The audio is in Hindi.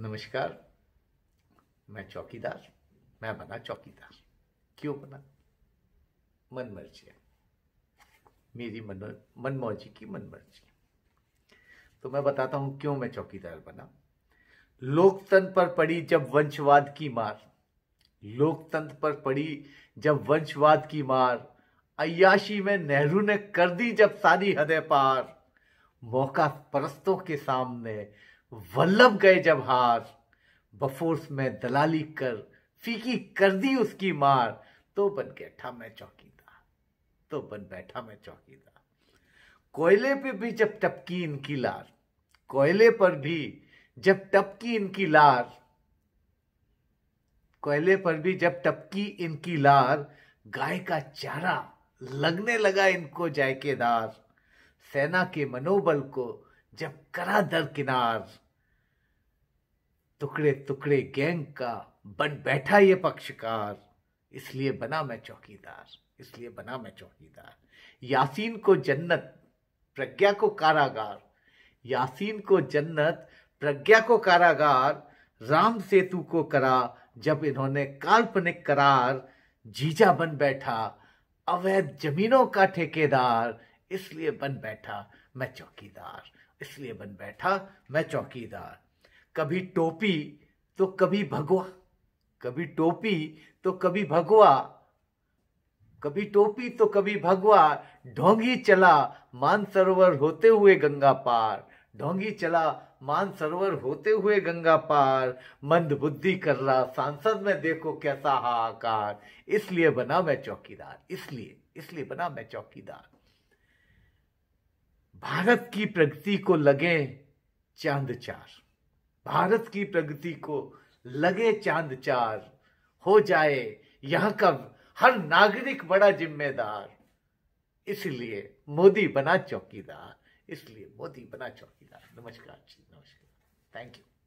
नमस्कार मैं चौकीदार मैं बना चौकीदार क्यों बना मन मर्जी मेरी मन मनमौजी की मन मर्जी तो मैं बताता हूं क्यों मैं चौकीदार बना लोकतंत्र पर पड़ी जब वंशवाद की मार लोकतंत्र पर पड़ी जब वंशवाद की मार अयाशी में नेहरू ने कर दी जब सारी हदें पार मौका परस्तों के सामने वल्लभ गए जब हार बफोर्स में दलाली कर फीकी कर दी उसकी मार तो बन बैठा मैं चौकीदार तो बन बैठा मैं चौकीदार कोयले पे भी जब टपकी इनकी लार कोयले पर भी जब टपकी इनकी लार कोयले पर भी जब टपकी इनकी लार गाय का चारा लगने लगा इनको जायकेदार सेना के मनोबल को जब करा किनार टुकड़े टुकड़े गैंग का बन बैठा ये पक्षकार इसलिए बना मैं चौकीदार इसलिए बना मैं चौकीदार यासीन को जन्नत प्रज्ञा को कारागार यासीन को जन्नत प्रज्ञा को कारागार राम सेतु को करा जब इन्होंने काल्पनिक करार जीजा बन बैठा अवैध जमीनों का ठेकेदार इसलिए बन बैठा मैं चौकीदार इसलिए बन बैठा मैं चौकीदार कभी टोपी तो कभी भगवा कभी टोपी तो कभी भगवा कभी टोपी तो कभी भगवा ढोंगी चला मानसरोवर होते हुए गंगा पार ढोंगी चला मानसरोवर होते हुए गंगा पार मंद बुद्धि कर रहा सांसद में देखो कैसा हाहाकार इसलिए बना मैं चौकीदार इसलिए इसलिए बना मैं चौकीदार भारत की प्रगति को लगे चांद चार भारत की प्रगति को लगे चांद चार हो जाए यहां का हर नागरिक बड़ा जिम्मेदार इसलिए मोदी बना चौकीदार इसलिए मोदी बना चौकीदार नमस्कार जी नमस्कार थैंक यू